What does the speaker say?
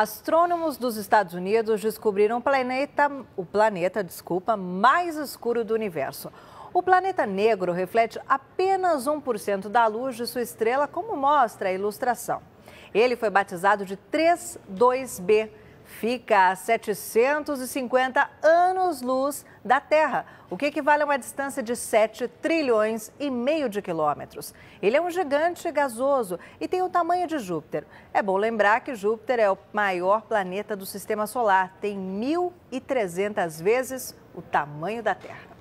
astrônomos dos Estados Unidos descobriram o planeta, o planeta, desculpa, mais escuro do universo. O planeta negro reflete apenas 1% da luz de sua estrela, como mostra a ilustração. Ele foi batizado de 32b, fica a 750 anos-luz da Terra, o que equivale a uma distância de 7 trilhões e meio de quilômetros. Ele é um gigante gasoso e tem o tamanho de Júpiter. É bom lembrar que Júpiter é o maior planeta do sistema solar, tem 1.300 vezes o tamanho da Terra.